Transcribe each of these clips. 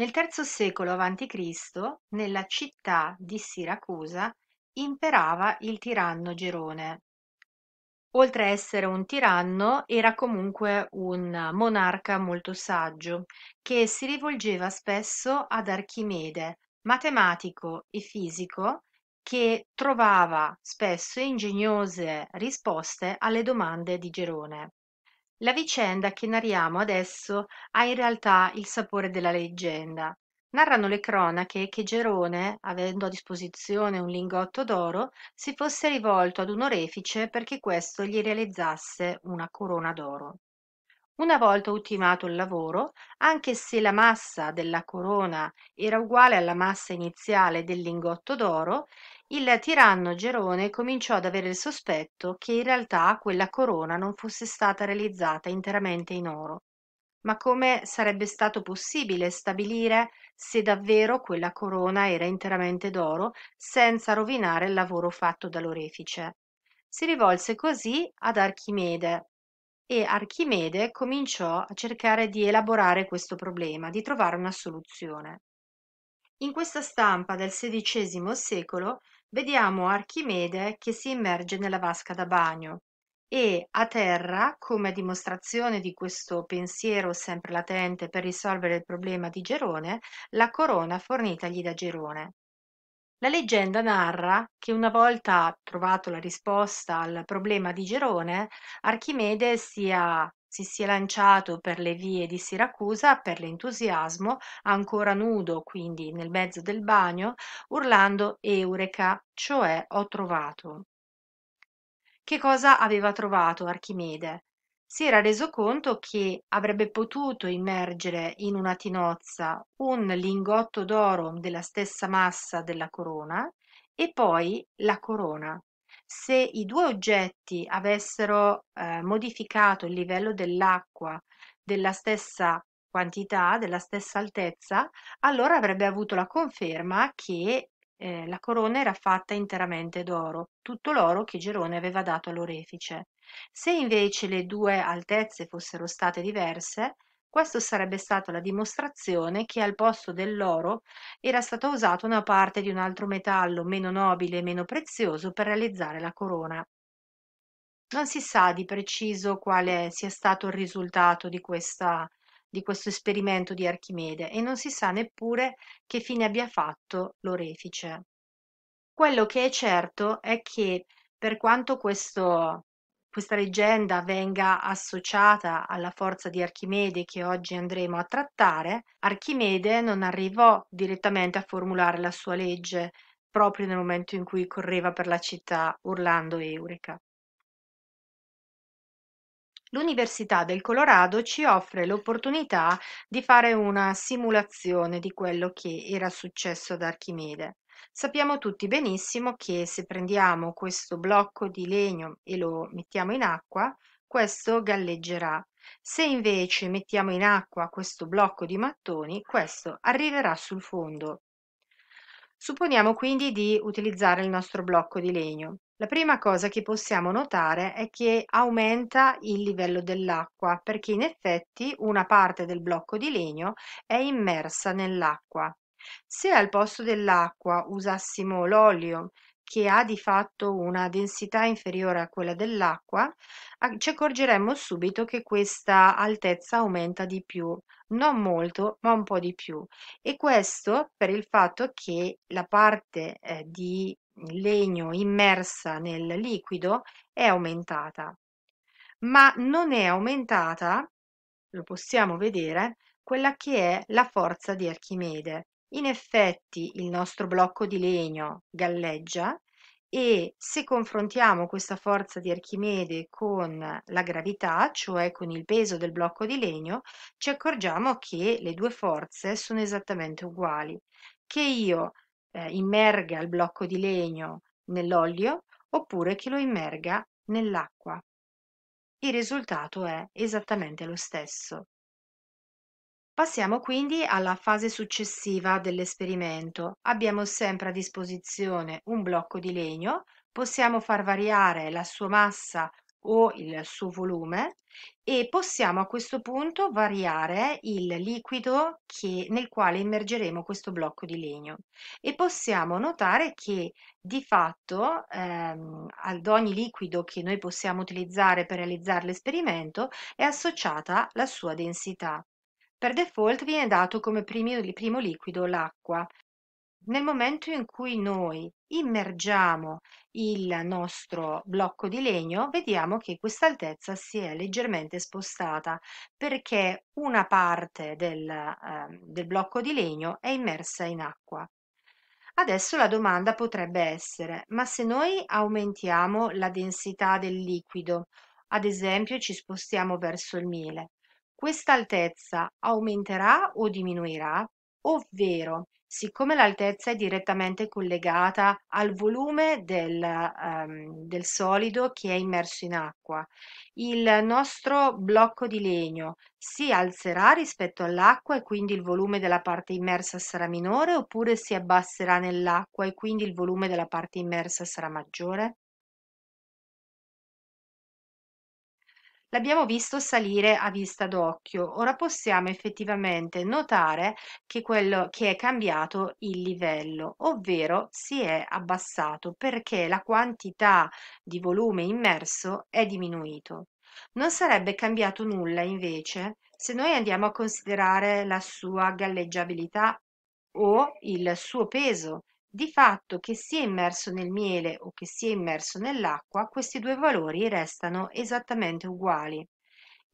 Nel terzo secolo a.C., nella città di Siracusa imperava il tiranno Gerone. Oltre a essere un tiranno, era comunque un monarca molto saggio, che si rivolgeva spesso ad Archimede, matematico e fisico, che trovava spesso ingegnose risposte alle domande di Gerone. La vicenda che narriamo adesso ha in realtà il sapore della leggenda. Narrano le cronache che Gerone, avendo a disposizione un lingotto d'oro, si fosse rivolto ad un orefice perché questo gli realizzasse una corona d'oro. Una volta ultimato il lavoro, anche se la massa della corona era uguale alla massa iniziale del lingotto d'oro, il tiranno Gerone cominciò ad avere il sospetto che in realtà quella corona non fosse stata realizzata interamente in oro. Ma come sarebbe stato possibile stabilire se davvero quella corona era interamente d'oro senza rovinare il lavoro fatto dall'orefice? Si rivolse così ad Archimede, e Archimede cominciò a cercare di elaborare questo problema, di trovare una soluzione. In questa stampa del XVI secolo vediamo Archimede che si immerge nella vasca da bagno e a terra, come dimostrazione di questo pensiero sempre latente per risolvere il problema di Gerone, la corona fornitagli da Gerone. La leggenda narra che una volta trovato la risposta al problema di Gerone, Archimede sia, si sia lanciato per le vie di Siracusa per l'entusiasmo, ancora nudo quindi nel mezzo del bagno, urlando Eureka, cioè ho trovato. Che cosa aveva trovato Archimede? si era reso conto che avrebbe potuto immergere in una tinozza un lingotto d'oro della stessa massa della corona e poi la corona. Se i due oggetti avessero eh, modificato il livello dell'acqua della stessa quantità, della stessa altezza, allora avrebbe avuto la conferma che eh, la corona era fatta interamente d'oro, tutto l'oro che Gerone aveva dato all'orefice. Se invece le due altezze fossero state diverse, questo sarebbe stata la dimostrazione che al posto dell'oro era stata usata una parte di un altro metallo meno nobile e meno prezioso per realizzare la corona. Non si sa di preciso quale sia stato il risultato di questa di questo esperimento di Archimede e non si sa neppure che fine abbia fatto l'orefice. Quello che è certo è che per quanto questo, questa leggenda venga associata alla forza di Archimede che oggi andremo a trattare, Archimede non arrivò direttamente a formulare la sua legge proprio nel momento in cui correva per la città urlando Eureka l'Università del Colorado ci offre l'opportunità di fare una simulazione di quello che era successo ad Archimede. Sappiamo tutti benissimo che se prendiamo questo blocco di legno e lo mettiamo in acqua, questo galleggerà. Se invece mettiamo in acqua questo blocco di mattoni, questo arriverà sul fondo. Supponiamo quindi di utilizzare il nostro blocco di legno. La prima cosa che possiamo notare è che aumenta il livello dell'acqua perché in effetti una parte del blocco di legno è immersa nell'acqua. Se al posto dell'acqua usassimo l'olio, che ha di fatto una densità inferiore a quella dell'acqua, ci accorgeremmo subito che questa altezza aumenta di più, non molto, ma un po' di più. E questo per il fatto che la parte eh, di legno immersa nel liquido è aumentata, ma non è aumentata, lo possiamo vedere, quella che è la forza di Archimede. In effetti il nostro blocco di legno galleggia e se confrontiamo questa forza di Archimede con la gravità, cioè con il peso del blocco di legno, ci accorgiamo che le due forze sono esattamente uguali, che io eh, immerga il blocco di legno nell'olio oppure che lo immerga nell'acqua. Il risultato è esattamente lo stesso. Passiamo quindi alla fase successiva dell'esperimento. Abbiamo sempre a disposizione un blocco di legno, possiamo far variare la sua massa o il suo volume e possiamo a questo punto variare il liquido che, nel quale immergeremo questo blocco di legno e possiamo notare che di fatto ehm, ad ogni liquido che noi possiamo utilizzare per realizzare l'esperimento è associata la sua densità. Per default viene dato come primo, primo liquido l'acqua. Nel momento in cui noi immergiamo il nostro blocco di legno, vediamo che questa altezza si è leggermente spostata perché una parte del, eh, del blocco di legno è immersa in acqua. Adesso la domanda potrebbe essere, ma se noi aumentiamo la densità del liquido, ad esempio ci spostiamo verso il miele, questa altezza aumenterà o diminuirà? Ovvero, siccome l'altezza è direttamente collegata al volume del, ehm, del, solido che è immerso in acqua, il nostro blocco di legno si alzerà rispetto all'acqua e quindi il volume della parte immersa sarà minore oppure si abbasserà nell'acqua e quindi il volume della parte immersa sarà maggiore? L'abbiamo visto salire a vista d'occhio, ora possiamo effettivamente notare che, quello, che è cambiato il livello, ovvero si è abbassato perché la quantità di volume immerso è diminuito. Non sarebbe cambiato nulla invece se noi andiamo a considerare la sua galleggiabilità o il suo peso di fatto che sia immerso nel miele o che sia immerso nell'acqua, questi due valori restano esattamente uguali.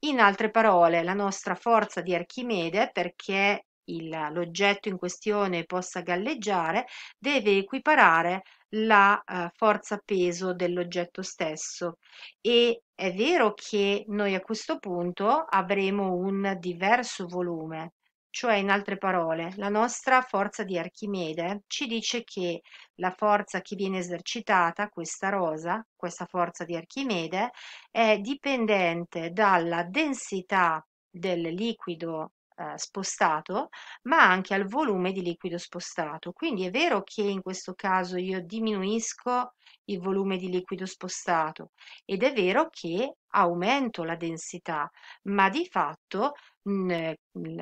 In altre parole, la nostra forza di Archimede, perché il, l'oggetto in questione possa galleggiare, deve equiparare la eh, forza peso dell'oggetto stesso e è vero che noi a questo punto avremo un diverso volume cioè, in altre parole, la nostra forza di Archimede ci dice che la forza che viene esercitata, questa rosa, questa forza di Archimede, è dipendente dalla densità del liquido eh, spostato, ma anche al volume di liquido spostato. Quindi è vero che in questo caso io diminuisco il volume di liquido spostato ed è vero che aumento la densità, ma di fatto mh,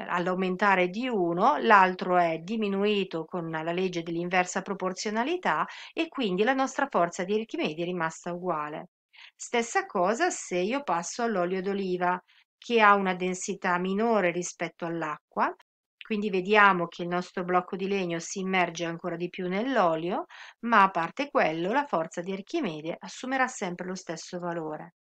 all'aumentare di uno l'altro è diminuito con la legge dell'inversa proporzionalità e quindi la nostra forza di Archimede è rimasta uguale. Stessa cosa se io passo all'olio d'oliva, che ha una densità minore rispetto all'acqua, quindi vediamo che il nostro blocco di legno si immerge ancora di più nell'olio, ma a parte quello la forza di Archimede assumerà sempre lo stesso valore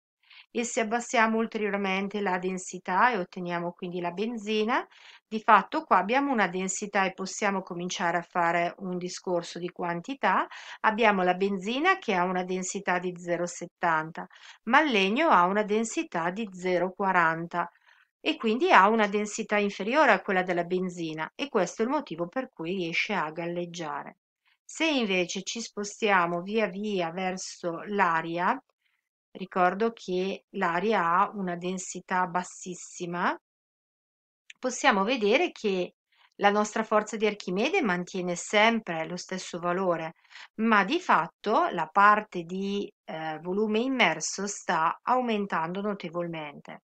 e se abbassiamo ulteriormente la densità e otteniamo quindi la benzina, di fatto qua abbiamo una densità e possiamo cominciare a fare un discorso di quantità. Abbiamo la benzina che ha una densità di 0,70, ma il legno ha una densità di 0,40 e quindi ha una densità inferiore a quella della benzina e questo è il motivo per cui riesce a galleggiare. Se invece ci spostiamo via via verso l'aria, ricordo che l'aria ha una densità bassissima, possiamo vedere che la nostra forza di Archimede mantiene sempre lo stesso valore, ma di fatto la parte di eh, volume immerso sta aumentando notevolmente.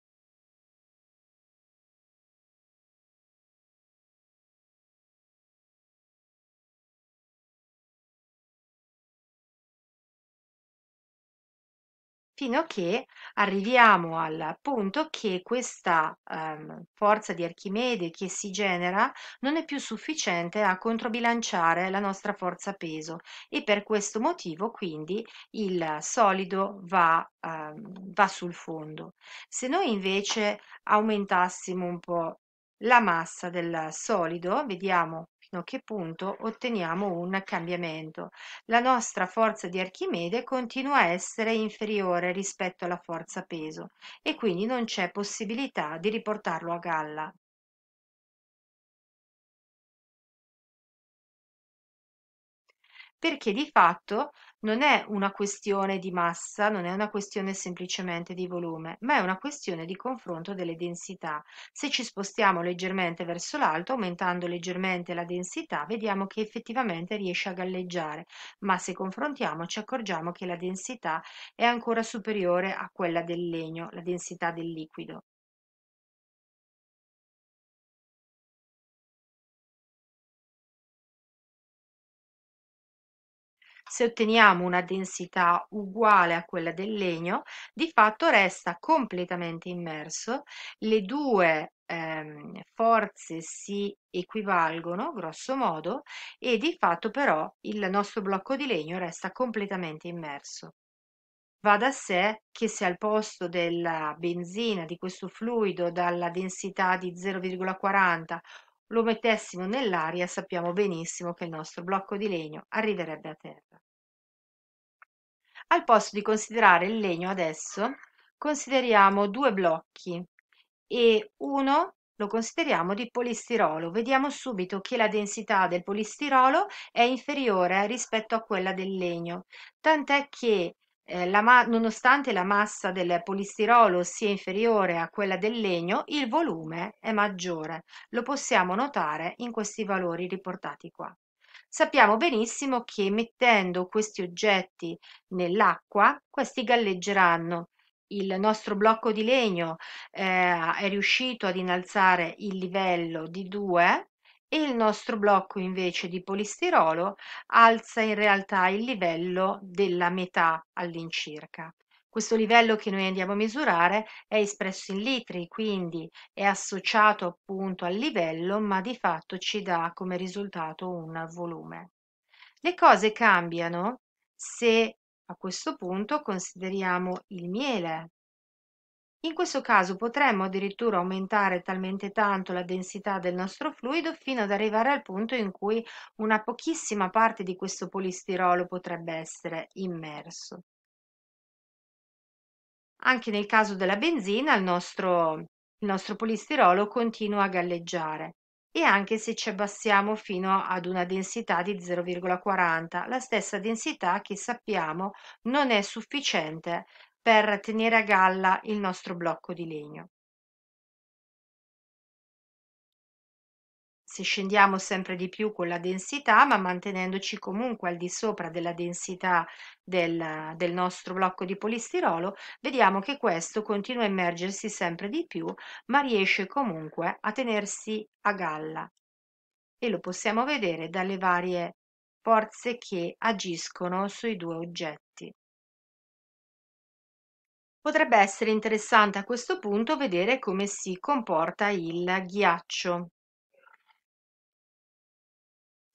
fino a che arriviamo al punto che questa ehm, forza di Archimede che si genera non è più sufficiente a controbilanciare la nostra forza peso e per questo motivo quindi il solido va, ehm, va sul fondo. Se noi invece aumentassimo un po' la massa del solido, vediamo fino a che punto otteniamo un cambiamento. La nostra forza di Archimede continua a essere inferiore rispetto alla forza peso e quindi non c'è possibilità di riportarlo a galla. perché di fatto non è una questione di massa, non è una questione semplicemente di volume, ma è una questione di confronto delle densità. Se ci spostiamo leggermente verso l'alto, aumentando leggermente la densità, vediamo che effettivamente riesce a galleggiare, ma se confrontiamo ci accorgiamo che la densità è ancora superiore a quella del legno, la densità del liquido. Se otteniamo una densità uguale a quella del legno, di fatto resta completamente immerso, le due ehm, forze si equivalgono grosso modo e di fatto però il nostro blocco di legno resta completamente immerso. Va da sé che se al posto della benzina, di questo fluido dalla densità di 0,40, lo mettessimo nell'aria, sappiamo benissimo che il nostro blocco di legno arriverebbe a terra. Al posto di considerare il legno adesso, consideriamo due blocchi e uno lo consideriamo di polistirolo. Vediamo subito che la densità del polistirolo è inferiore rispetto a quella del legno, tant'è che eh, la nonostante la massa del polistirolo sia inferiore a quella del legno, il volume è maggiore. Lo possiamo notare in questi valori riportati qua. Sappiamo benissimo che mettendo questi oggetti nell'acqua, questi galleggeranno. Il nostro blocco di legno eh, è riuscito ad innalzare il livello di 2 e il nostro blocco invece di polistirolo alza in realtà il livello della metà all'incirca. Questo livello che noi andiamo a misurare è espresso in litri, quindi è associato appunto al livello, ma di fatto ci dà come risultato un volume. Le cose cambiano se a questo punto consideriamo il miele. In questo caso potremmo addirittura aumentare talmente tanto la densità del nostro fluido fino ad arrivare al punto in cui una pochissima parte di questo polistirolo potrebbe essere immerso. Anche nel caso della benzina il nostro, il nostro polistirolo continua a galleggiare e anche se ci abbassiamo fino ad una densità di 0,40, la stessa densità che sappiamo non è sufficiente per tenere a galla il nostro blocco di legno. se scendiamo sempre di più con la densità, ma mantenendoci comunque al di sopra della densità del, del, nostro blocco di polistirolo, vediamo che questo continua a immergersi sempre di più, ma riesce comunque a tenersi a galla. E lo possiamo vedere dalle varie forze che agiscono sui due oggetti. Potrebbe essere interessante a questo punto vedere come si comporta il ghiaccio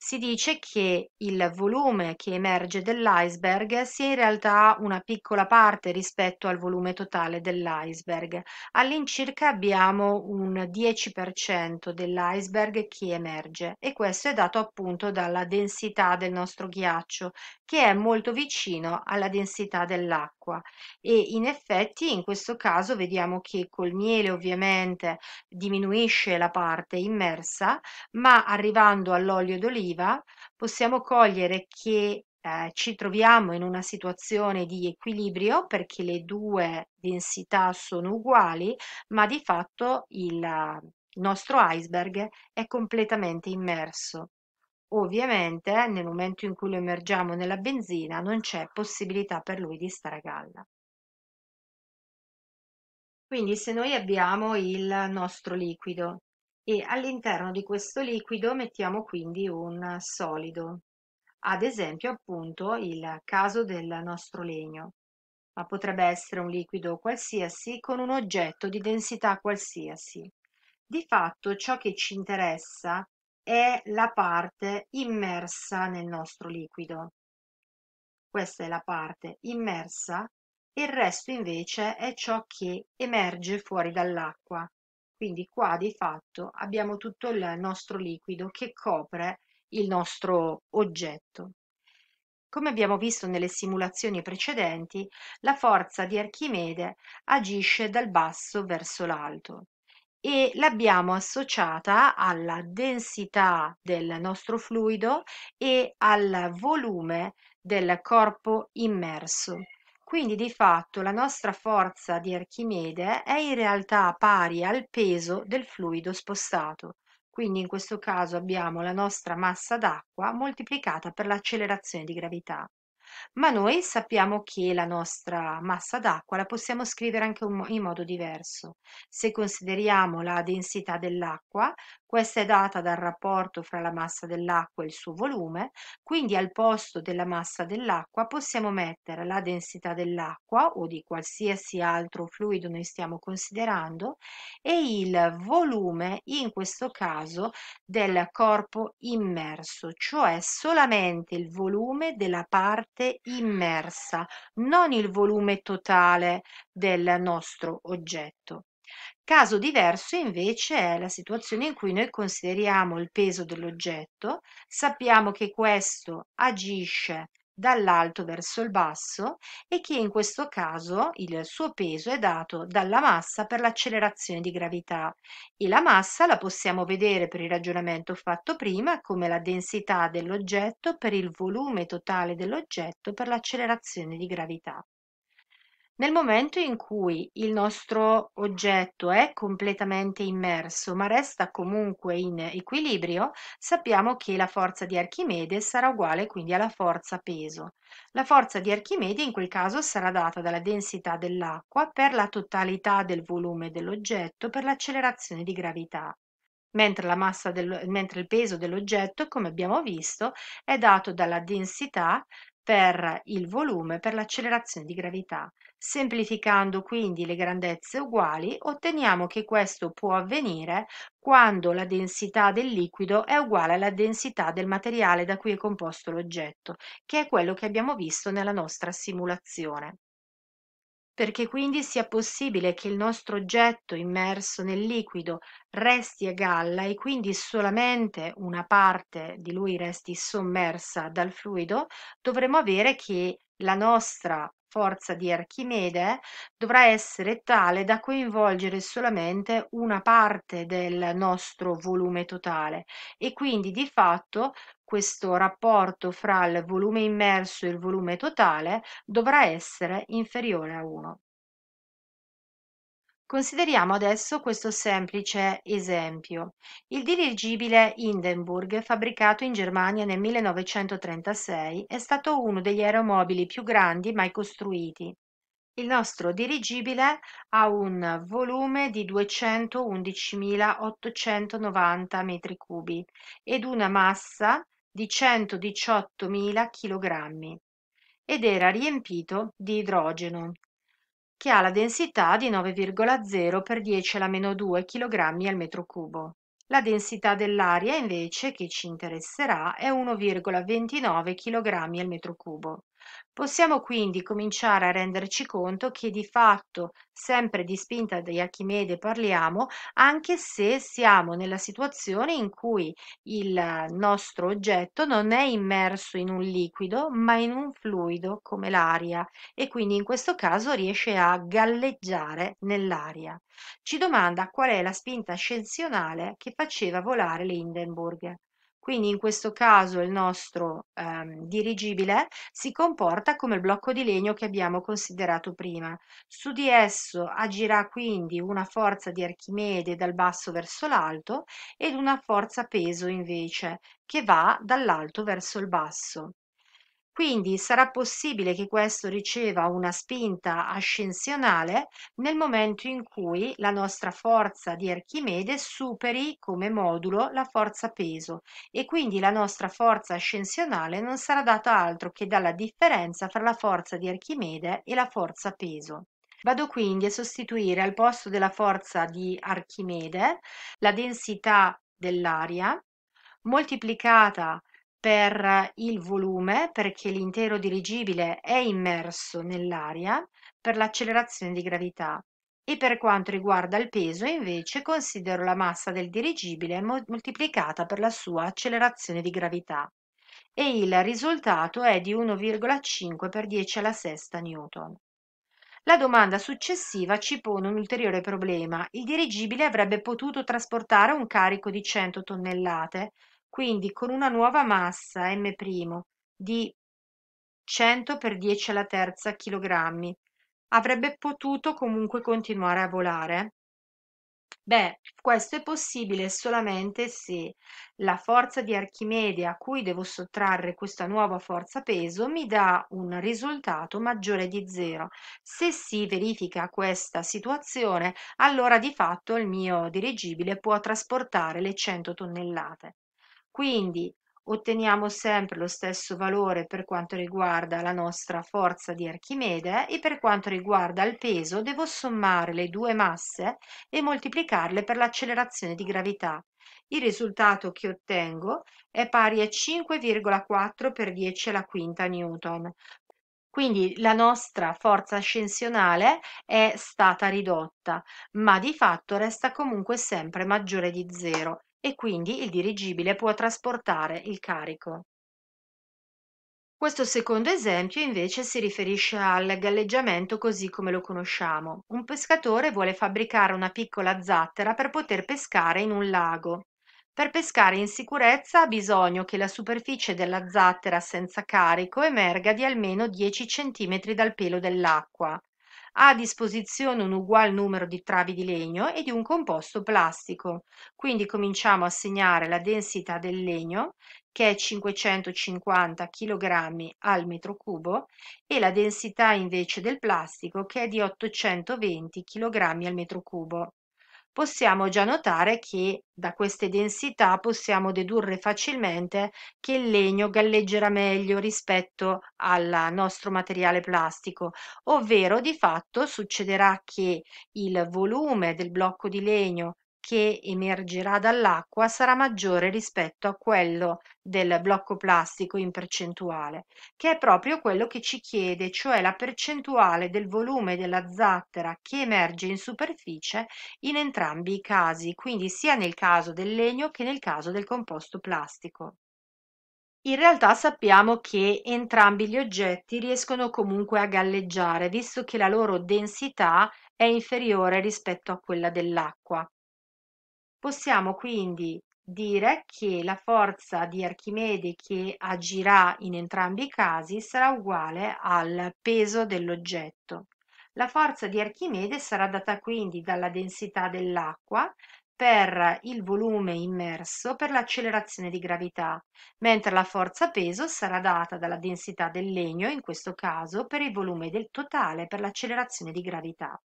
si dice che il volume che emerge dall'iceberg sia in realtà una piccola parte rispetto al volume totale dell'iceberg. All'incirca abbiamo un 10% dell'iceberg che emerge e questo è dato appunto dalla densità del nostro ghiaccio che è molto vicino alla densità dell'acqua e in effetti in questo caso vediamo che col miele ovviamente diminuisce la parte immersa, ma arrivando all'olio d'oliva possiamo cogliere che eh, ci troviamo in una situazione di equilibrio perché le due densità sono uguali, ma di fatto il nostro iceberg è completamente immerso. Ovviamente, nel momento in cui lo immergiamo nella benzina, non c'è possibilità per lui di stare a galla. Quindi se noi abbiamo il nostro liquido e all'interno di questo liquido mettiamo quindi un solido, ad esempio appunto il caso del nostro legno, ma potrebbe essere un liquido qualsiasi con un oggetto di densità qualsiasi. Di fatto ciò che ci interessa è la parte immersa nel nostro liquido. Questa è la parte immersa e il resto invece è ciò che emerge fuori dall'acqua. Quindi qua di fatto abbiamo tutto il nostro liquido che copre il nostro oggetto. Come abbiamo visto nelle simulazioni precedenti, la forza di Archimede agisce dal basso verso l'alto e l'abbiamo associata alla densità del nostro fluido e al volume del corpo immerso. Quindi di fatto la nostra forza di Archimede è in realtà pari al peso del fluido spostato. Quindi in questo caso abbiamo la nostra massa d'acqua moltiplicata per l'accelerazione di gravità ma noi sappiamo che la nostra massa d'acqua la possiamo scrivere anche in modo diverso se consideriamo la densità dell'acqua questa è data dal rapporto fra la massa dell'acqua e il suo volume quindi al posto della massa dell'acqua possiamo mettere la densità dell'acqua o di qualsiasi altro fluido noi stiamo considerando e il volume in questo caso del corpo immerso cioè solamente il volume della parte parte immersa, non il volume totale del nostro oggetto. Caso diverso invece è la situazione in cui noi consideriamo il peso dell'oggetto, sappiamo che questo agisce dall'alto verso il basso e che in questo caso il suo peso è dato dalla massa per l'accelerazione di gravità e la massa la possiamo vedere per il ragionamento fatto prima come la densità dell'oggetto per il volume totale dell'oggetto per l'accelerazione di gravità. Nel momento in cui il nostro oggetto è completamente immerso, ma resta comunque in equilibrio, sappiamo che la forza di Archimede sarà uguale quindi alla forza peso. La forza di Archimede in quel caso sarà data dalla densità dell'acqua per la totalità del volume dell'oggetto per l'accelerazione di gravità. Mentre, del, mentre il peso dell'oggetto, come abbiamo visto, è dato dalla densità per il volume per l'accelerazione di gravità. Semplificando quindi le grandezze uguali, otteniamo che questo può avvenire quando la densità del liquido è uguale alla densità del materiale da cui è composto l'oggetto, che è quello che abbiamo visto nella nostra simulazione perché quindi sia possibile che il nostro oggetto immerso nel liquido resti a galla e quindi solamente una parte di lui resti sommersa dal fluido, dovremo avere che la nostra forza di Archimede dovrà essere tale da coinvolgere solamente una parte del nostro volume totale e quindi di fatto questo rapporto fra il volume immerso e il volume totale dovrà essere inferiore a 1. Consideriamo adesso questo semplice esempio. Il dirigibile Hindenburg, fabbricato in Germania nel 1936, è stato uno degli aeromobili più grandi mai costruiti. Il nostro dirigibile ha un volume di 211.890 m3 ed una massa di 118.000 kg ed era riempito di idrogeno, che ha la densità di 9,0 per 10 alla meno 2 kg al metro cubo. La densità dell'aria invece che ci interesserà è 1,29 kg al metro cubo. Possiamo quindi cominciare a renderci conto che di fatto sempre di spinta di Archimede parliamo, anche se siamo nella situazione in cui il nostro oggetto non è immerso in un liquido, ma in un fluido come l'aria e quindi in questo caso riesce a galleggiare nell'aria. Ci domanda qual è la spinta ascensionale che faceva volare l'Hindenburg. Quindi in questo caso il nostro ehm, dirigibile si comporta come il blocco di legno che abbiamo considerato prima. Su di esso agirà quindi una forza di Archimede dal basso verso l'alto ed una forza peso invece che va dall'alto verso il basso. Quindi sarà possibile che questo riceva una spinta ascensionale nel momento in cui la nostra forza di Archimede superi come modulo la forza peso e quindi la nostra forza ascensionale non sarà data altro che dalla differenza fra la forza di Archimede e la forza peso. Vado quindi a sostituire al posto della forza di Archimede la densità dell'aria moltiplicata per il volume, perché l'intero dirigibile è immerso nell'aria, per l'accelerazione di gravità. E per quanto riguarda il peso, invece, considero la massa del dirigibile mo- moltiplicata per la sua accelerazione di gravità. E il risultato è di 1,5 per 10 alla sesta newton. La domanda successiva ci pone un ulteriore problema. Il dirigibile avrebbe potuto trasportare un carico di 100 tonnellate, quindi con una nuova massa m' di 100 per 10 alla terza kg avrebbe potuto comunque continuare a volare? Beh, questo è possibile solamente se la forza di Archimede a cui devo sottrarre questa nuova forza peso mi dà un risultato maggiore di zero. Se si verifica questa situazione, allora di fatto il mio dirigibile può trasportare le 100 tonnellate. Quindi otteniamo sempre lo stesso valore per quanto riguarda la nostra forza di Archimede e per quanto riguarda il peso devo sommare le due masse e moltiplicarle per l'accelerazione di gravità. Il risultato che ottengo è pari a 5,4 per 10 alla quinta newton. Quindi la nostra forza ascensionale è stata ridotta, ma di fatto resta comunque sempre maggiore di zero e quindi il dirigibile può trasportare il carico. Questo secondo esempio invece si riferisce al galleggiamento così come lo conosciamo. Un pescatore vuole fabbricare una piccola zattera per poter pescare in un lago. Per pescare in sicurezza ha bisogno che la superficie della zattera senza carico emerga di almeno 10 cm dal pelo dell'acqua ha a disposizione un ugual numero di travi di legno e di un composto plastico. Quindi cominciamo a segnare la densità del legno, che è 550 kg al metro cubo, e la densità invece del plastico, che è di 820 kg al metro cubo possiamo già notare che da queste densità possiamo dedurre facilmente che il legno galleggerà meglio rispetto al nostro materiale plastico, ovvero di fatto succederà che il volume del blocco di legno che emergerà dall'acqua sarà maggiore rispetto a quello del blocco plastico in percentuale, che è proprio quello che ci chiede, cioè la percentuale del volume della zattera che emerge in superficie in entrambi i casi, quindi sia nel caso del legno che nel caso del composto plastico. In realtà sappiamo che entrambi gli oggetti riescono comunque a galleggiare, visto che la loro densità è inferiore rispetto a quella dell'acqua. Possiamo quindi dire che la forza di Archimede che agirà in entrambi i casi sarà uguale al peso dell'oggetto. La forza di Archimede sarà data quindi dalla densità dell'acqua per il volume immerso per l'accelerazione di gravità, mentre la forza peso sarà data dalla densità del legno, in questo caso per il volume del totale per l'accelerazione di gravità.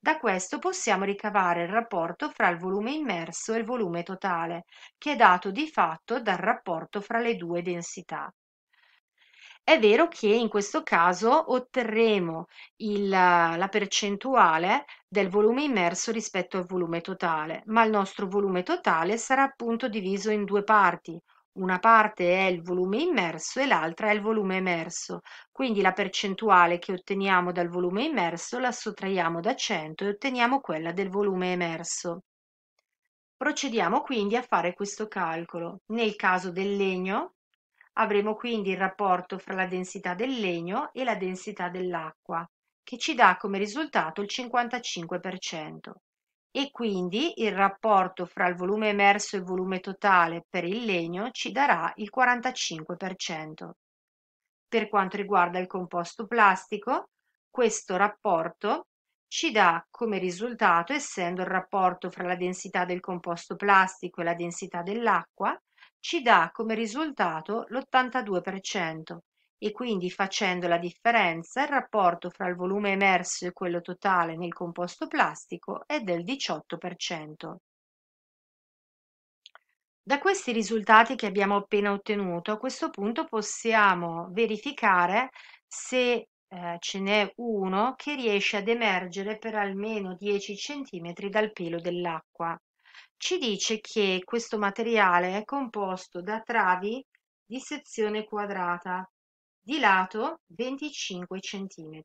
Da questo possiamo ricavare il rapporto fra il volume immerso e il volume totale, che è dato di fatto dal rapporto fra le due densità. È vero che in questo caso otterremo il, la percentuale del volume immerso rispetto al volume totale, ma il nostro volume totale sarà appunto diviso in due parti, una parte è il volume immerso e l'altra è il volume emerso, quindi la percentuale che otteniamo dal volume immerso la sottraiamo da 100 e otteniamo quella del volume emerso. Procediamo quindi a fare questo calcolo. Nel caso del legno avremo quindi il rapporto fra la densità del legno e la densità dell'acqua, che ci dà come risultato il 55% e quindi il rapporto fra il volume emerso e il volume totale per il legno ci darà il 45%. Per quanto riguarda il composto plastico, questo rapporto ci dà come risultato, essendo il rapporto fra la densità del composto plastico e la densità dell'acqua, ci dà come risultato l'82%, e quindi facendo la differenza il rapporto fra il volume emerso e quello totale nel composto plastico è del 18%. Da questi risultati che abbiamo appena ottenuto, a questo punto possiamo verificare se eh, ce n'è uno che riesce ad emergere per almeno 10 cm dal pelo dell'acqua. Ci dice che questo materiale è composto da travi di sezione quadrata di lato 25 cm.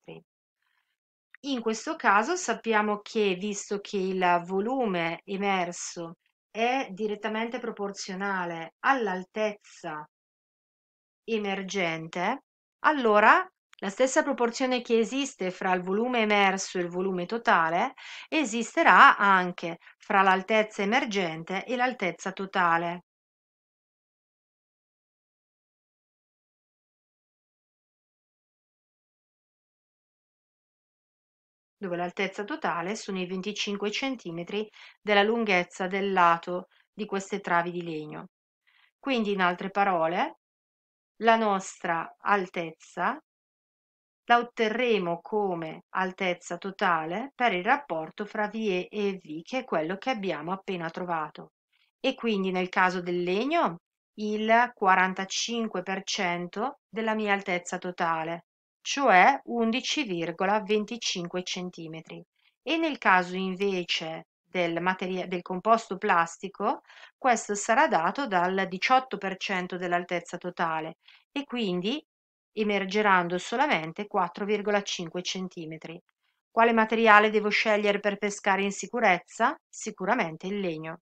In questo caso sappiamo che, visto che il volume emerso è direttamente proporzionale all'altezza emergente, allora la stessa proporzione che esiste fra il volume emerso e il volume totale esisterà anche fra l'altezza emergente e l'altezza totale. dove l'altezza totale sono i 25 cm della lunghezza del lato di queste travi di legno. Quindi, in altre parole, la nostra altezza la otterremo come altezza totale per il rapporto fra VE e V, che è quello che abbiamo appena trovato. E quindi nel caso del legno il 45% della mia altezza totale, cioè 11,25 cm. E nel caso invece del, del composto plastico, questo sarà dato dal 18% dell'altezza totale e quindi emergeranno solamente 4,5 cm. Quale materiale devo scegliere per pescare in sicurezza? Sicuramente il legno.